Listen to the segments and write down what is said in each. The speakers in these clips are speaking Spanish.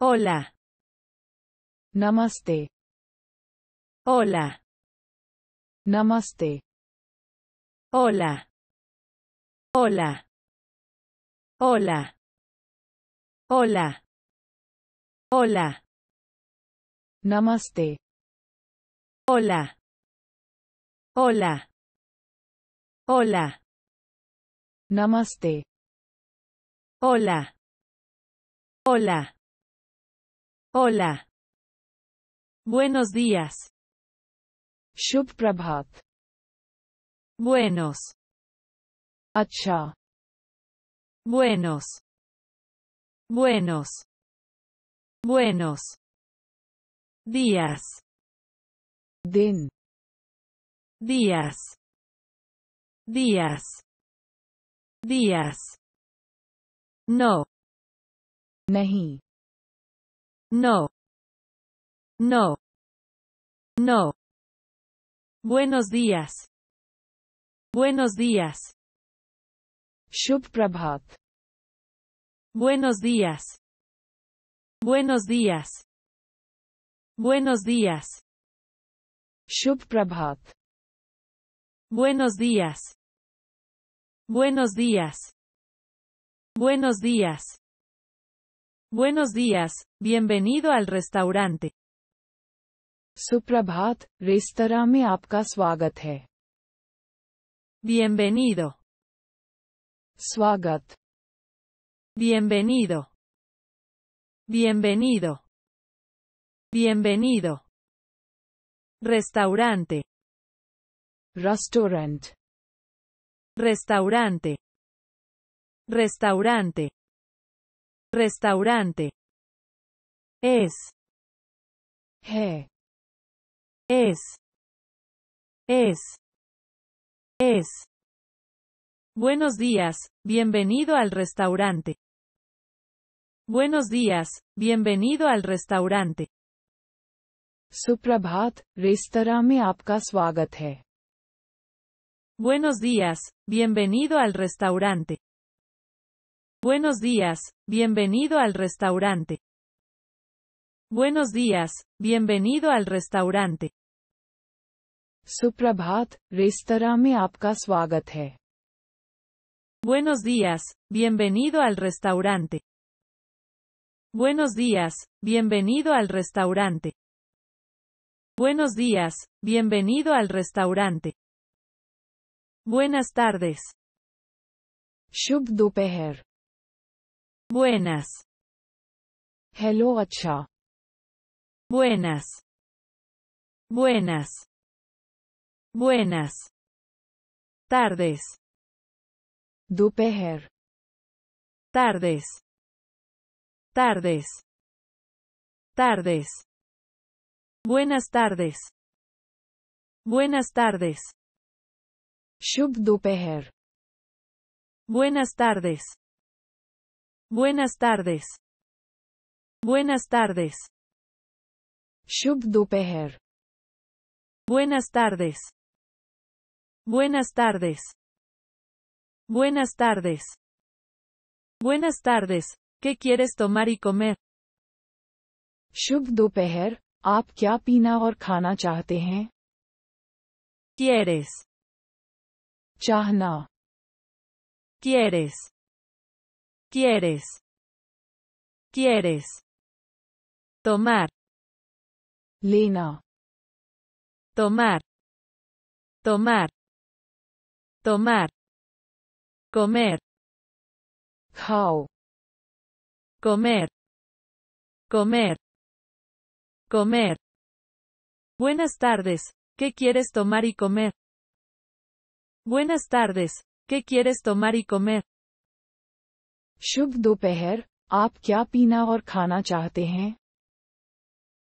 Hola. Namaste. Hola. Namaste. Hola. Hola. Hola. Hola. Hola. Namaste. Hola. Hola. Hola. Namaste. Hola. Hola. Hola. Buenos días. Shubh Prabhat. Buenos. Acha. Buenos. Buenos. Buenos. Días. Din. Días. Días. Días. No. Nahi. No. No. No. Buenos días. Buenos días. Shubh Prabhat. Buenos días. Buenos días. Buenos días. Shubh Prabhat. Buenos días. Buenos días. Buenos días. Buenos días, bienvenido al restaurante. Suprabhat, restaurame apka swagat Bienvenido. Swagat. Bienvenido. Bienvenido. Bienvenido. Restaurante. Restaurant. Restaurante. Restaurante. Restaurante. Es. He. Es. Es. Es. Buenos días, bienvenido al restaurante. Buenos días, bienvenido al restaurante. Suprabhat, restaurant mein Buenos días, bienvenido al restaurante. Buenos días, bienvenido al restaurante. Buenos días, bienvenido al restaurante. Suprabhat, Buenos días, bienvenido al restaurante. Buenos días, bienvenido al restaurante. Buenos días, bienvenido al restaurante. Buenas tardes. Buenas. Hello acha. Buenas. Buenas. Buenas. Tardes. Dupeher. Tardes. Tardes. Tardes. Buenas tardes. Buenas tardes. Shub Buenas tardes. Buenas tardes. Buenas tardes. Shubh dopeher. Buenas tardes. Buenas tardes. Buenas tardes. Buenas tardes. ¿Qué quieres tomar y comer? Shubh ap आप क्या पीना और Quieres. Chahna. Quieres quieres, quieres, tomar, lino tomar, tomar, tomar, comer, how, comer, comer, comer. Buenas tardes, ¿qué quieres tomar y comer? Buenas tardes, ¿qué quieres tomar y comer?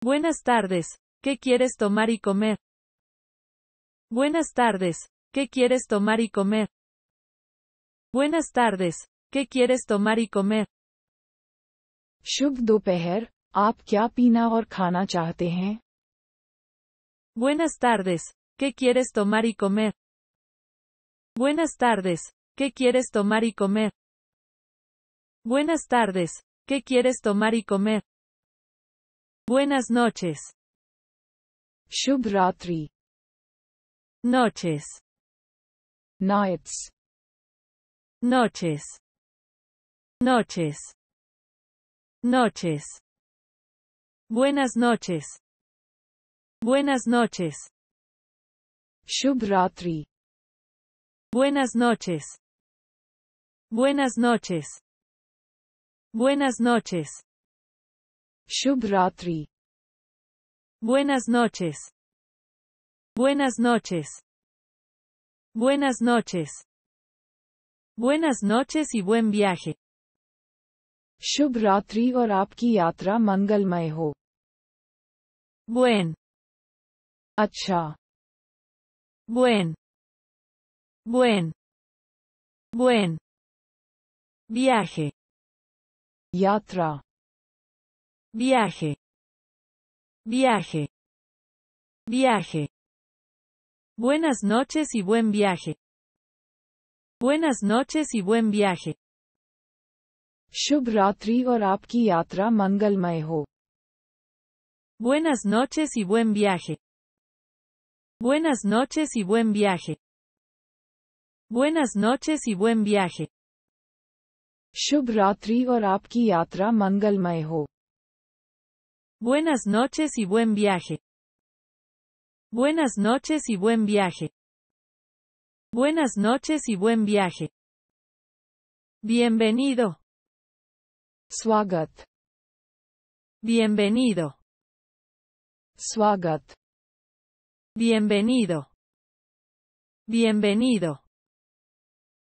Buenas tardes, ¿qué quieres tomar y comer? Buenas tardes. ¿Qué quieres tomar y comer? Buenas tardes. ¿Qué quieres tomar y comer? Buenas tardes. ¿Qué quieres tomar y comer? Buenas tardes. ¿Qué quieres tomar y comer? Buenas tardes. ¿Qué quieres tomar y comer? Buenas tardes. ¿Qué quieres tomar y comer? Buenas noches. Shubh Noches. Nights. Noches. Noches. Noches. Buenas noches. Buenas noches. Shubh Buenas noches. Buenas noches. Buenas noches. Shubratri Buenas noches. Buenas noches. Buenas noches. Buenas noches y buen viaje. Shubhratri aur aapki yatra mangalmay ho. Buen. Acha. Buen. Buen. Buen. Viaje. Viaje. Viaje. Viaje. Buenas noches y buen viaje. Buenas noches y buen viaje. Shubh Ratri apki yatra Buenas noches y buen viaje. Buenas noches y buen viaje. Buenas noches y buen viaje. Buenas noches y buen viaje. Buenas noches y buen viaje. Buenas noches y buen viaje. Bienvenido. Swagat. Bienvenido. Swagat. Bienvenido. Bienvenido.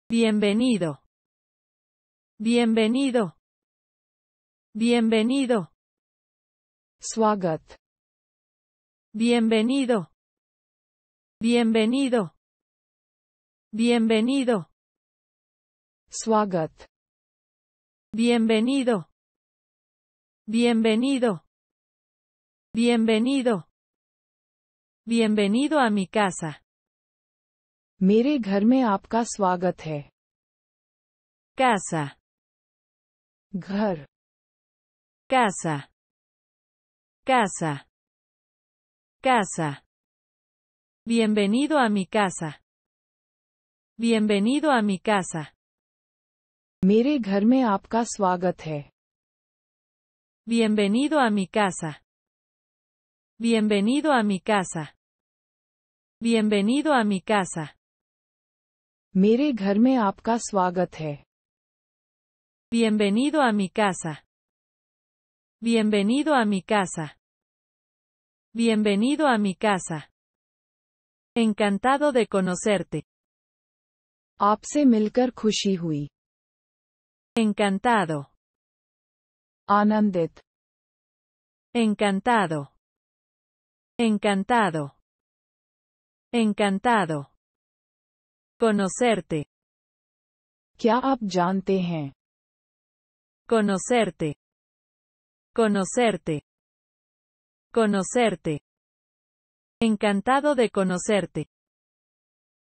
Bienvenido. Bienvenido. Bienvenido. Swagat. Bienvenido. Bienvenido. Bienvenido. Swagat. Bienvenido. Bienvenido. Bienvenido. Bienvenido a mi casa. mire ghar mein Casa casa casa casa bienvenido a mi casa bienvenido a mi casa Mere herme में Bienvenido a mi casa. Bienvenido a mi casa. Bienvenido a mi casa. Mere ghar Bienvenido a mi casa. Bienvenido a mi casa. Bienvenido a mi casa. Encantado de conocerte. आपसे milkar Encantado. Anandit. Encantado. Encantado. Encantado. Conocerte. Conocerte. Conocerte. Conocerte. Encantado de conocerte.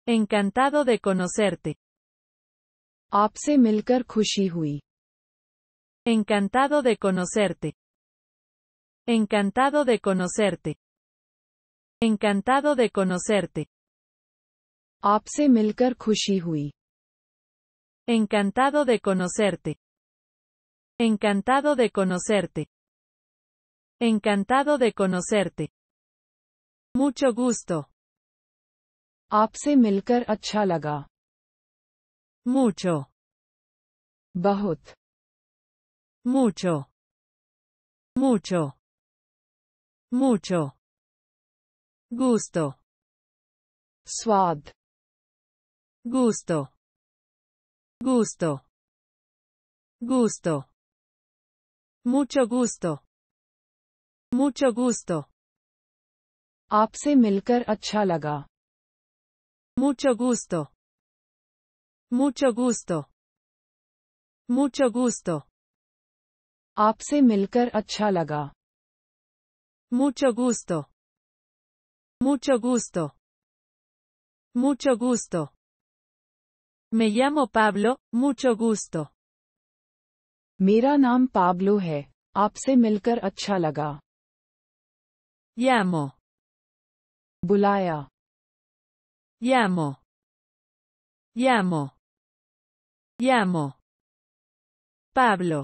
Encantado de conocerte. आपसे मिलकर hui. Encantado de conocerte. Encantado de conocerte. Encantado de conocerte. आपसे मिलकर hui. Encantado de conocerte. Encantado de conocerte. Encantado de conocerte. Mucho gusto. Apse milker achalaga. laga. Mucho. Bahut. Mucho. Mucho. Mucho. Gusto. Swad. Gusto. Gusto. Gusto. Mucho gusto. Mucho gusto. Apse Milker acha Mucho gusto. Mucho gusto. Mucho gusto. Apse milkar acha Mucho gusto. Mucho gusto. Mucho gusto. Me llamo Pablo, mucho gusto. मेरा नाम पाब्लो है आपसे मिलकर अच्छा लगा यामो बुलाया यामो यामो यामो Pablo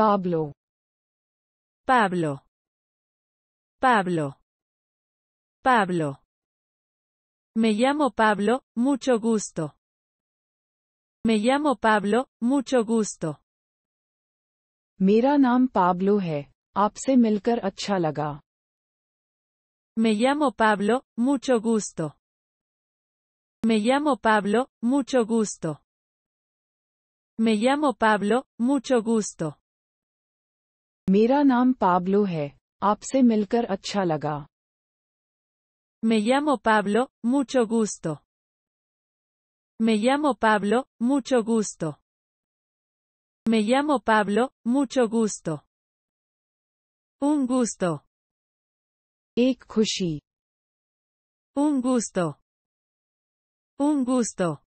Pablo Pablo Pablo Pablo मैं यामो पाब्लो मुचो गुस्तो Me llamo Pablo, mucho gusto. miranam pablo Pablo, है Achalaga. Me llamo Pablo, mucho gusto. Me llamo Pablo, mucho gusto. Me llamo Pablo, mucho gusto. miranam pablo Pablo है Achalaga. Me llamo Pablo, mucho gusto. Me llamo Pablo, mucho gusto. Me llamo Pablo, mucho gusto. Un gusto. Ek Un gusto. Un gusto.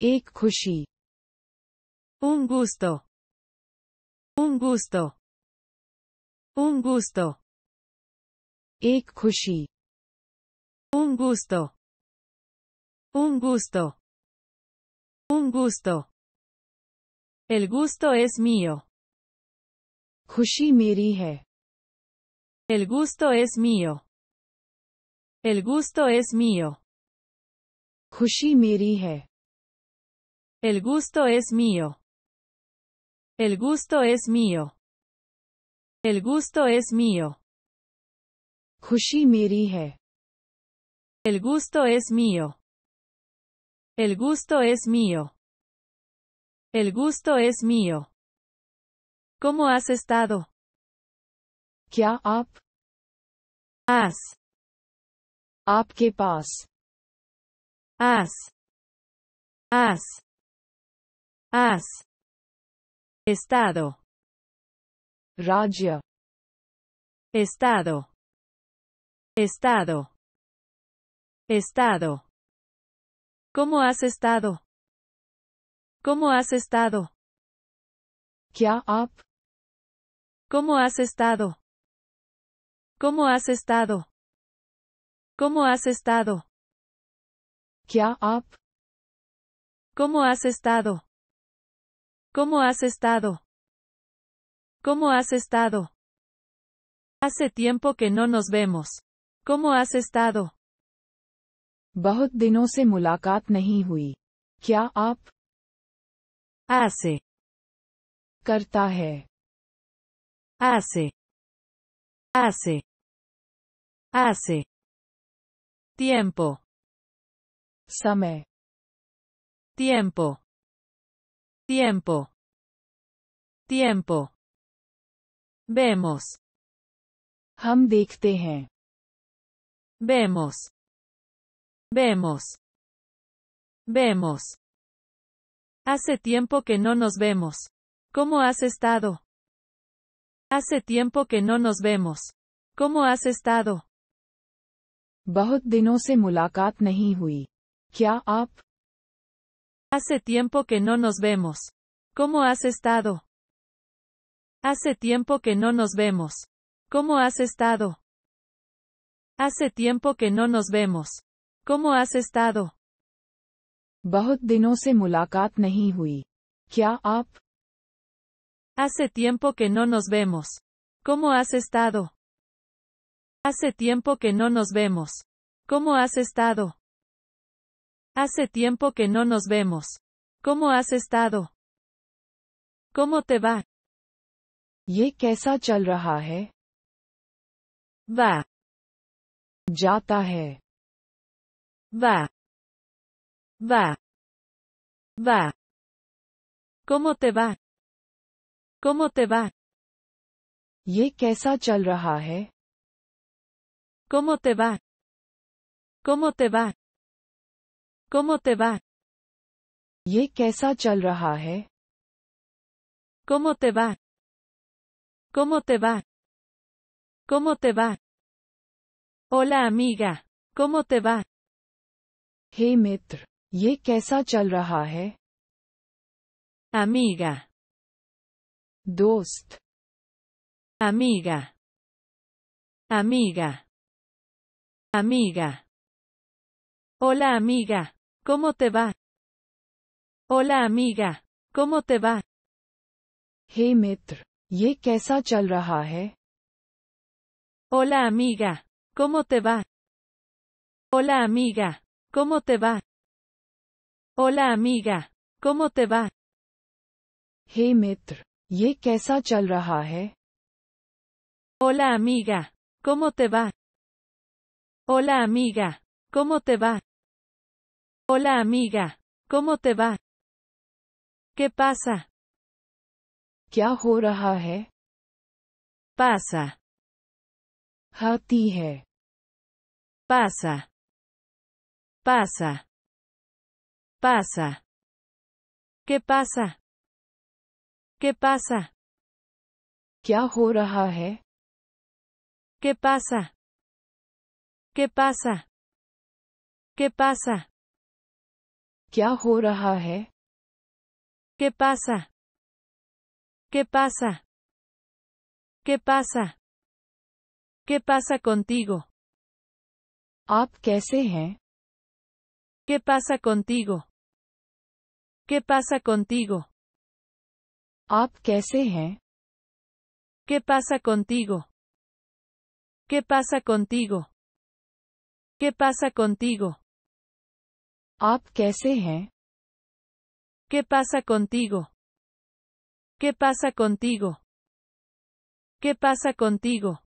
Ek Un gusto. Un gusto. Un gusto. Ek Un gusto. Un gusto. Un gusto. El gusto es mío. Kushi mirige El gusto es mío. El gusto es mío. Kushi mirige El gusto es mío. El gusto es mío. El gusto es mío. Kushi El gusto es mío. El gusto es mío. El gusto es mío. ¿Cómo has estado? up Has. up Has. pas Has. estado Raja. estado estado estado ¿Cómo has estado? ¿Cómo has estado? ¿Cómo has estado? ¿Cómo has estado? ¿Cómo has estado? ¿Cómo has estado? ¿Cómo has estado? ¿Cómo has estado? Hace tiempo que no nos vemos. ¿Cómo has estado? बहुत दिनों से मुलाकात नहीं हुई क्या आप ऐसे करता है ऐसे ऐसे ऐसे tiempo समय tiempo tiempo tiempo vemos हम देखते हैं vemos Vemos. Vemos. Hace tiempo que no nos vemos. ¿Cómo has estado? Hace tiempo que no nos vemos. ¿Cómo has estado? Hace tiempo que no nos vemos. ¿Cómo has estado? Hace tiempo que no nos vemos. ¿Cómo has estado? Hace tiempo que no nos vemos. ¿Cómo has estado? Hace tiempo que no nos vemos. ¿Cómo has estado? Hace tiempo que no nos vemos. ¿Cómo has estado? Hace tiempo que no nos vemos. ¿Cómo has estado? ¿Cómo te va? ¿Ye kaisa Va. Jata hai. Va. Va. Va. ¿Cómo te va? ¿Cómo te va? ¿Y qué está रहा ¿Cómo te va? ¿Cómo te va? ¿Cómo te va? ¿Y qué está ¿Cómo te va? ¿Cómo te va? ¿Cómo te va? Hola amiga, ¿cómo te va? hey मित्र ye kaisa chal Amiga. Dost. Amiga. Amiga. Amiga. Hola amiga, ¿cómo te va? Hola amiga, ¿cómo te va? Hey y ye kaisa chal raha Hola amiga, ¿cómo te va? Hola amiga, ¿Cómo te va? Hola amiga. ¿Cómo te va? Hey mitr, ¿ye qué Hola amiga. ¿Cómo te va? Hola amiga. ¿Cómo te va? Hola amiga. ¿Cómo te va? ¿Qué pasa? ¿Qué ho raha hai? Pasa. Hati hai. Pasa. Pasa. Pasa. ¿Qué pasa? ¿Qué pasa? ¿Qué हो रहा ¿Qué pasa? ¿Qué pasa? ¿Qué pasa? ¿Qué हो रहा ¿Qué pasa? ¿Qué pasa? ¿Qué pasa? ¿Qué pasa contigo? आप कैसे हैं? ¿Qué pasa contigo? ¿Qué pasa contigo? आप कैसे ¿Qué pasa contigo? ¿Qué pasa contigo? ¿Qué pasa contigo? आप कैसे ¿Qué pasa contigo? ¿Qué pasa contigo? ¿Qué pasa contigo?